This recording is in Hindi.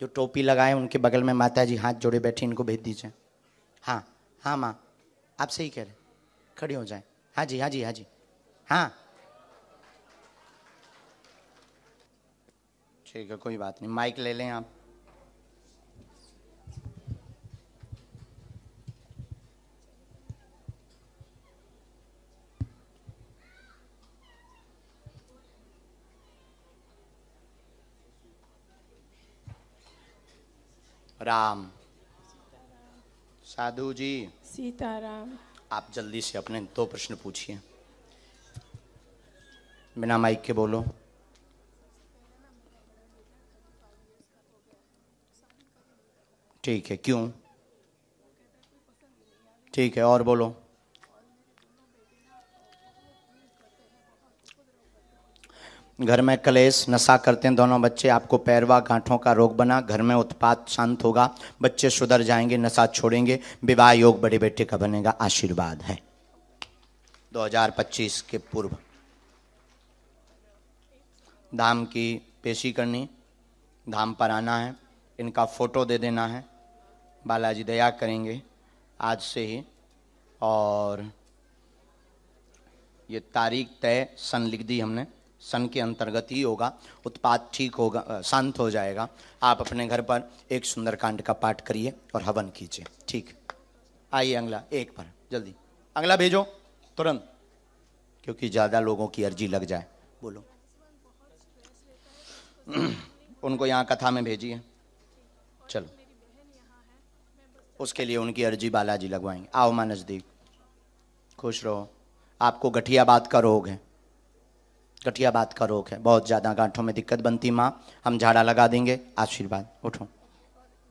जो टोपी लगाए उनके बगल में माता जी हाथ जोड़े बैठे इनको भेज दीजिए हाँ हाँ माँ आप सही कह रहे खड़ी हो जाए हाँ जी हाँ जी हाँ जी हाँ ठीक है कोई बात नहीं माइक ले लें आप राम साधु जी सीताराम आप जल्दी से अपने दो प्रश्न पूछिए बिना माइक के बोलो ठीक है क्यों ठीक है और बोलो घर में कलेश नशा करते हैं दोनों बच्चे आपको पैरवा गांठों का रोग बना घर में उत्पात शांत होगा बच्चे सुधर जाएंगे नशा छोड़ेंगे विवाह योग बड़े बेटे का बनेगा आशीर्वाद है 2025 के पूर्व धाम की पेशी करनी धाम पर आना है इनका फोटो दे देना है बालाजी दया करेंगे आज से ही और ये तारीख तय सन लिख दी हमने सन के अंतर्गत ही होगा उत्पाद ठीक होगा शांत हो जाएगा आप अपने घर पर एक सुंदरकांड का पाठ करिए और हवन कीजिए ठीक आइए अगला एक पर जल्दी अगला भेजो तुरंत क्योंकि ज़्यादा लोगों की अर्जी लग जाए बोलो उनको यहाँ कथा में भेजिए चलो उसके लिए उनकी अर्जी बालाजी लगवाएंगे आओ मां नज़दीक खुश रहो आपको गठिया बात का रोग है कटिया बात का रोग है बहुत ज़्यादा गांठों में दिक्कत बनती माँ हम झाड़ा लगा देंगे आशीर्वाद उठो